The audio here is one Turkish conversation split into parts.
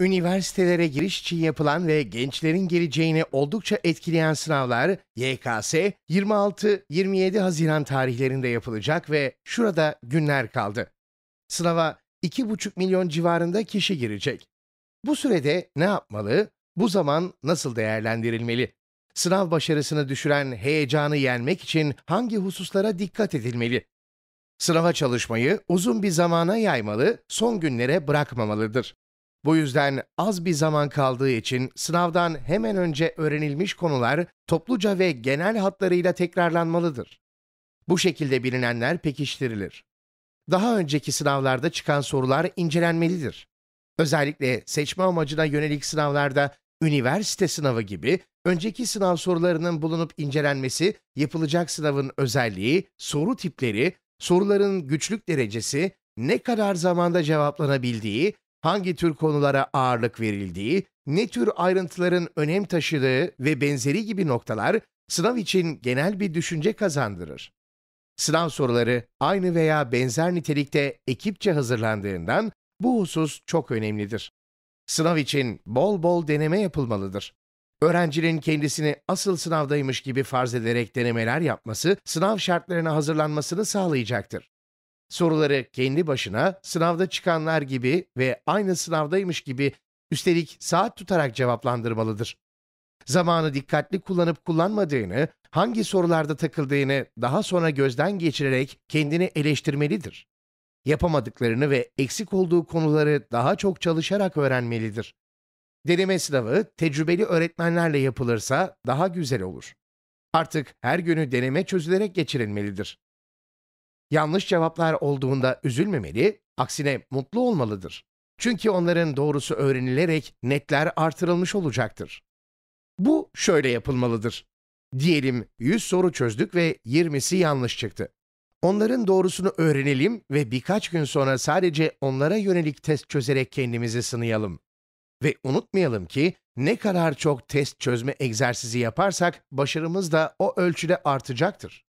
Üniversitelere giriş için yapılan ve gençlerin geleceğini oldukça etkileyen sınavlar YKS 26-27 Haziran tarihlerinde yapılacak ve şurada günler kaldı. Sınava 2,5 milyon civarında kişi girecek. Bu sürede ne yapmalı, bu zaman nasıl değerlendirilmeli? Sınav başarısını düşüren heyecanı yenmek için hangi hususlara dikkat edilmeli? Sınava çalışmayı uzun bir zamana yaymalı, son günlere bırakmamalıdır. Bu yüzden az bir zaman kaldığı için sınavdan hemen önce öğrenilmiş konular topluca ve genel hatlarıyla tekrarlanmalıdır. Bu şekilde bilinenler pekiştirilir. Daha önceki sınavlarda çıkan sorular incelenmelidir. Özellikle seçme amacına yönelik sınavlarda üniversite sınavı gibi önceki sınav sorularının bulunup incelenmesi, yapılacak sınavın özelliği, soru tipleri, soruların güçlük derecesi, ne kadar zamanda cevaplanabildiği hangi tür konulara ağırlık verildiği, ne tür ayrıntıların önem taşıdığı ve benzeri gibi noktalar sınav için genel bir düşünce kazandırır. Sınav soruları aynı veya benzer nitelikte ekipçe hazırlandığından bu husus çok önemlidir. Sınav için bol bol deneme yapılmalıdır. Öğrencinin kendisini asıl sınavdaymış gibi farz ederek denemeler yapması, sınav şartlarına hazırlanmasını sağlayacaktır. Soruları kendi başına sınavda çıkanlar gibi ve aynı sınavdaymış gibi üstelik saat tutarak cevaplandırmalıdır. Zamanı dikkatli kullanıp kullanmadığını, hangi sorularda takıldığını daha sonra gözden geçirerek kendini eleştirmelidir. Yapamadıklarını ve eksik olduğu konuları daha çok çalışarak öğrenmelidir. Deneme sınavı tecrübeli öğretmenlerle yapılırsa daha güzel olur. Artık her günü deneme çözülerek geçirilmelidir. Yanlış cevaplar olduğunda üzülmemeli, aksine mutlu olmalıdır. Çünkü onların doğrusu öğrenilerek netler artırılmış olacaktır. Bu şöyle yapılmalıdır. Diyelim 100 soru çözdük ve 20'si yanlış çıktı. Onların doğrusunu öğrenelim ve birkaç gün sonra sadece onlara yönelik test çözerek kendimizi sınayalım. Ve unutmayalım ki ne kadar çok test çözme egzersizi yaparsak başarımız da o ölçüde artacaktır.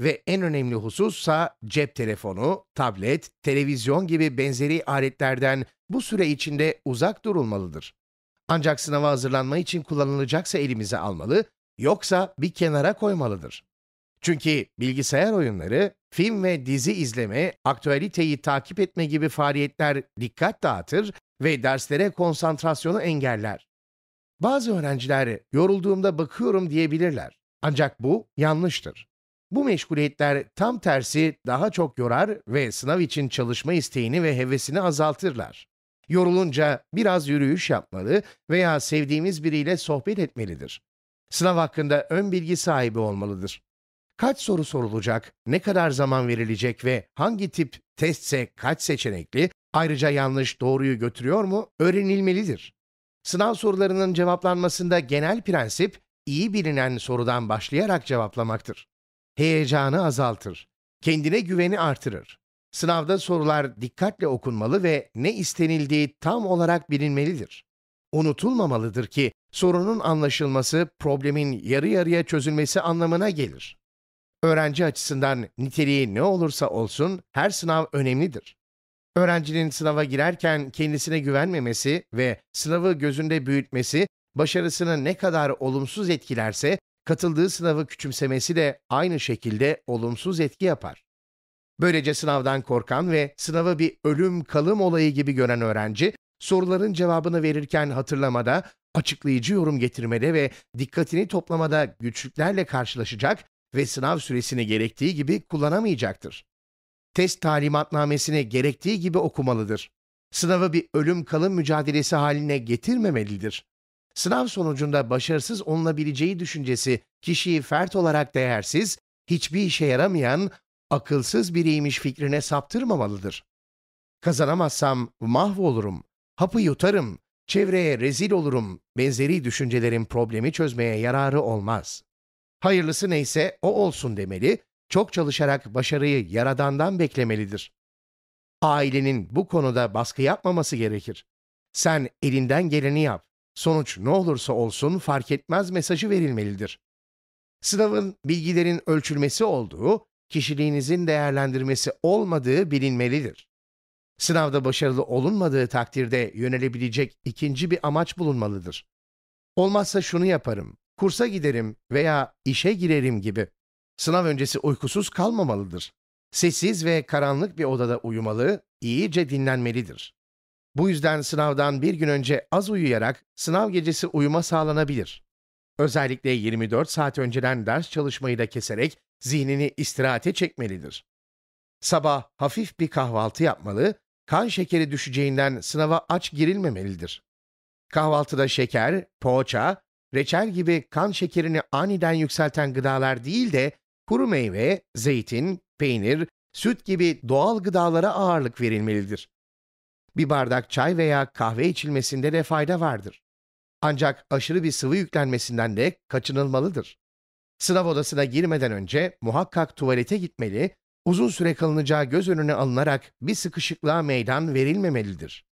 Ve en önemli husussa cep telefonu, tablet, televizyon gibi benzeri aletlerden bu süre içinde uzak durulmalıdır. Ancak sınava hazırlanma için kullanılacaksa elimize almalı, yoksa bir kenara koymalıdır. Çünkü bilgisayar oyunları, film ve dizi izleme, aktualiteyi takip etme gibi faaliyetler dikkat dağıtır ve derslere konsantrasyonu engeller. Bazı öğrenciler yorulduğumda bakıyorum diyebilirler. Ancak bu yanlıştır. Bu meşguliyetler tam tersi daha çok yorar ve sınav için çalışma isteğini ve hevesini azaltırlar. Yorulunca biraz yürüyüş yapmalı veya sevdiğimiz biriyle sohbet etmelidir. Sınav hakkında ön bilgi sahibi olmalıdır. Kaç soru sorulacak, ne kadar zaman verilecek ve hangi tip testse kaç seçenekli, ayrıca yanlış doğruyu götürüyor mu öğrenilmelidir. Sınav sorularının cevaplanmasında genel prensip iyi bilinen sorudan başlayarak cevaplamaktır heyecanı azaltır. Kendine güveni artırır. Sınavda sorular dikkatle okunmalı ve ne istenildiği tam olarak bilinmelidir. Unutulmamalıdır ki sorunun anlaşılması problemin yarı yarıya çözülmesi anlamına gelir. Öğrenci açısından niteliği ne olursa olsun her sınav önemlidir. Öğrencinin sınava girerken kendisine güvenmemesi ve sınavı gözünde büyütmesi başarısını ne kadar olumsuz etkilerse katıldığı sınavı küçümsemesi de aynı şekilde olumsuz etki yapar. Böylece sınavdan korkan ve sınavı bir ölüm kalım olayı gibi gören öğrenci, soruların cevabını verirken hatırlamada, açıklayıcı yorum getirmede ve dikkatini toplamada güçlüklerle karşılaşacak ve sınav süresini gerektiği gibi kullanamayacaktır. Test talimatnamesini gerektiği gibi okumalıdır. Sınavı bir ölüm kalım mücadelesi haline getirmemelidir. Sınav sonucunda başarısız olunabileceği düşüncesi kişiyi fert olarak değersiz, hiçbir işe yaramayan, akılsız biriymiş fikrine saptırmamalıdır. Kazanamazsam mahvolurum, hapı yutarım, çevreye rezil olurum benzeri düşüncelerin problemi çözmeye yararı olmaz. Hayırlısı neyse o olsun demeli, çok çalışarak başarıyı yaradandan beklemelidir. Ailenin bu konuda baskı yapmaması gerekir. Sen elinden geleni yap sonuç ne olursa olsun fark etmez mesajı verilmelidir. Sınavın bilgilerin ölçülmesi olduğu, kişiliğinizin değerlendirmesi olmadığı bilinmelidir. Sınavda başarılı olunmadığı takdirde yönelebilecek ikinci bir amaç bulunmalıdır. Olmazsa şunu yaparım, kursa giderim veya işe girerim gibi. Sınav öncesi uykusuz kalmamalıdır. Sessiz ve karanlık bir odada uyumalı, iyice dinlenmelidir. Bu yüzden sınavdan bir gün önce az uyuyarak sınav gecesi uyuma sağlanabilir. Özellikle 24 saat önceden ders çalışmayı da keserek zihnini istirahate çekmelidir. Sabah hafif bir kahvaltı yapmalı, kan şekeri düşeceğinden sınava aç girilmemelidir. Kahvaltıda şeker, poğaça, reçel gibi kan şekerini aniden yükselten gıdalar değil de kuru meyve, zeytin, peynir, süt gibi doğal gıdalara ağırlık verilmelidir bir bardak çay veya kahve içilmesinde de fayda vardır. Ancak aşırı bir sıvı yüklenmesinden de kaçınılmalıdır. Sınav odasına girmeden önce muhakkak tuvalete gitmeli, uzun süre kalınacağı göz önüne alınarak bir sıkışıklığa meydan verilmemelidir.